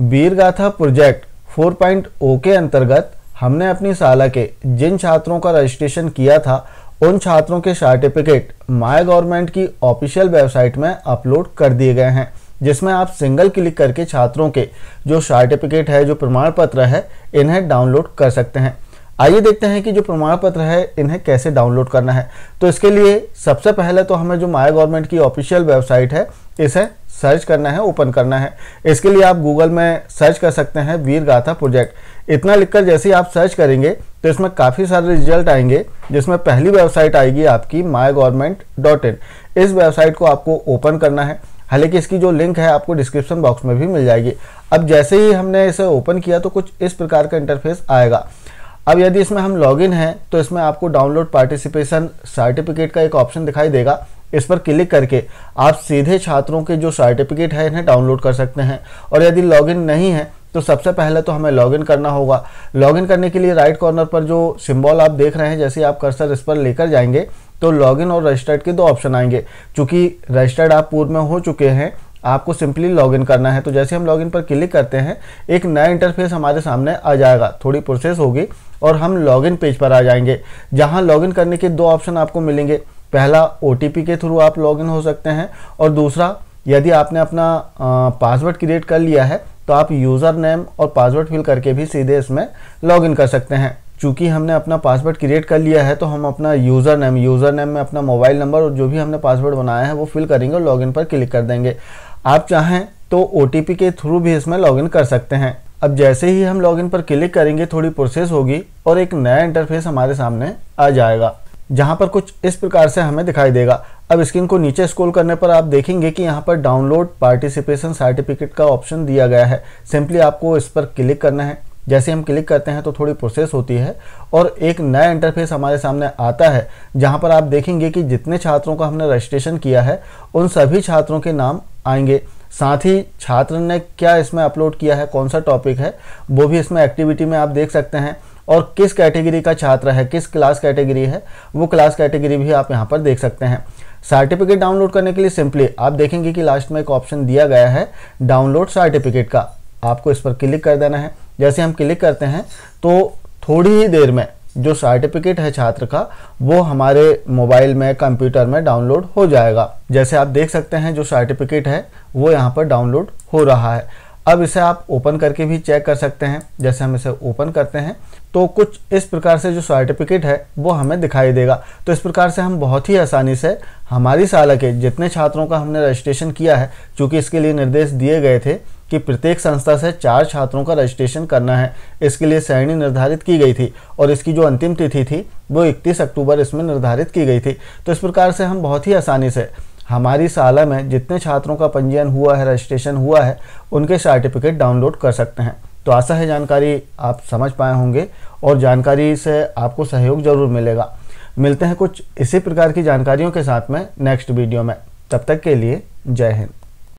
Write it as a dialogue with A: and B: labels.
A: बीरगाथा project 4.0 के अंतर्गत हमने अपनी साला के जिन छात्रों का रजिस्ट्रेशन किया था उन छात्रों के सर्टिफिकेट माय गवर्नमेंट की ऑफिशियल वेबसाइट में अपलोड कर दिए गए हैं जिसमें आप सिंगल क्लिक करके छात्रों के जो सर्टिफिकेट है जो प्रमाण पत्र है इन्हें डाउनलोड कर सकते हैं आइए देखते हैं कि जो प्रमाण पत्र है इन्हें कैसे डाउनलोड करना है तो इसके लिए सबसे पहले तो हमें जो माया गवर्नमेंट की ऑफिशियल वेबसाइट है इसे सर्च करना है ओपन करना है इसके लिए आप गूगल में सर्च कर सकते हैं वीर गाथा प्रोजेक्ट इतना लिखकर जैसे ही आप सर्च करेंगे तो इसमें काफ़ी सारे रिजल्ट आएंगे जिसमें पहली वेबसाइट आएगी आपकी माई गवर्नमेंट डॉट इन इस वेबसाइट को आपको ओपन करना है हालांकि इसकी जो लिंक है आपको डिस्क्रिप्शन बॉक्स में भी मिल जाएगी अब जैसे ही हमने इसे ओपन किया तो कुछ इस प्रकार का इंटरफेस आएगा अब यदि इसमें हम लॉगिन हैं तो इसमें आपको डाउनलोड पार्टिसिपेशन सर्टिफिकेट का एक ऑप्शन दिखाई देगा इस पर क्लिक करके आप सीधे छात्रों के जो सर्टिफिकेट है इन्हें डाउनलोड कर सकते हैं और यदि लॉगिन नहीं है तो सबसे पहले तो हमें लॉगिन करना होगा लॉगिन करने के लिए राइट कॉर्नर पर जो सिंबल आप देख रहे हैं जैसे आप कर्सर इस पर लेकर जाएंगे तो लॉगिन और रजिस्टर्ड के दो ऑप्शन आएंगे चूँकि रजिस्टर्ड आप पूर्व में हो चुके हैं आपको सिंपली लॉगिन करना है तो जैसे हम लॉगिन पर क्लिक करते हैं एक नया इंटरफेस हमारे सामने आ जाएगा थोड़ी प्रोसेस होगी और हम लॉगिन पेज पर आ जाएंगे जहां लॉगिन करने के दो ऑप्शन आपको मिलेंगे पहला ओ के थ्रू आप लॉगिन हो सकते हैं और दूसरा यदि आपने अपना पासवर्ड क्रिएट कर लिया है तो आप यूज़र नेम और पासवर्ड फिल करके भी सीधे इसमें लॉगिन कर सकते हैं चूँकि हमने अपना पासवर्ड क्रिएट कर लिया है तो हम अपना यूज़र नेम यूज़र नेम में अपना मोबाइल नंबर और जो भी हमने पासवर्ड बनाया है वो फिल करेंगे और लॉगिन पर क्लिक कर देंगे आप चाहें तो ओ के थ्रू भी इसमें लॉगिन कर सकते हैं अब जैसे ही हम लॉगिन पर क्लिक करेंगे थोड़ी प्रोसेस होगी और एक नया इंटरफेस हमारे सामने आ जाएगा जहां पर कुछ इस प्रकार से हमें दिखाई देगा अब स्क्रीन को नीचे स्क्रॉल करने पर आप देखेंगे कि यहां पर डाउनलोड पार्टिसिपेशन सर्टिफिकेट का ऑप्शन दिया गया है सिंपली आपको इस पर क्लिक करना है जैसे हम क्लिक करते हैं तो थोड़ी प्रोसेस होती है और एक नया इंटरफेस हमारे सामने आता है जहां पर आप देखेंगे कि जितने छात्रों का हमने रजिस्ट्रेशन किया है उन सभी छात्रों के नाम आएंगे साथ ही छात्र ने क्या इसमें अपलोड किया है कौन सा टॉपिक है वो भी इसमें एक्टिविटी में आप देख सकते हैं और किस कैटेगरी का छात्र है किस क्लास कैटेगरी है वो क्लास कैटेगरी भी आप यहाँ पर देख सकते हैं सर्टिफिकेट डाउनलोड करने के लिए सिंपली आप देखेंगे कि लास्ट में एक ऑप्शन दिया गया है डाउनलोड सर्टिफिकेट का आपको इस पर क्लिक कर देना है जैसे हम क्लिक करते हैं तो थोड़ी ही देर में जो सर्टिफिकेट है छात्र का वो हमारे मोबाइल में कंप्यूटर में डाउनलोड हो जाएगा जैसे आप देख सकते हैं जो सर्टिफिकेट है वो यहाँ पर डाउनलोड हो रहा है अब इसे आप ओपन करके भी चेक कर सकते हैं जैसे हम इसे ओपन करते हैं तो कुछ इस प्रकार से जो सर्टिफिकेट है वो हमें दिखाई देगा तो इस प्रकार से हम बहुत ही आसानी से हमारी साल के जितने छात्रों का हमने रजिस्ट्रेशन किया है चूँकि इसके लिए निर्देश दिए गए थे कि प्रत्येक संस्था से चार छात्रों का रजिस्ट्रेशन करना है इसके लिए श्रेणी निर्धारित की गई थी और इसकी जो अंतिम तिथि थी वो इकतीस अक्टूबर इसमें निर्धारित की गई थी तो इस प्रकार से हम बहुत ही आसानी से हमारी साला में जितने छात्रों का पंजीयन हुआ है रजिस्ट्रेशन हुआ है उनके सर्टिफिकेट डाउनलोड कर सकते हैं तो आशा है जानकारी आप समझ पाए होंगे और जानकारी से आपको सहयोग जरूर मिलेगा मिलते हैं कुछ इसी प्रकार की जानकारियों के साथ में नेक्स्ट वीडियो में तब तक के लिए जय हिंद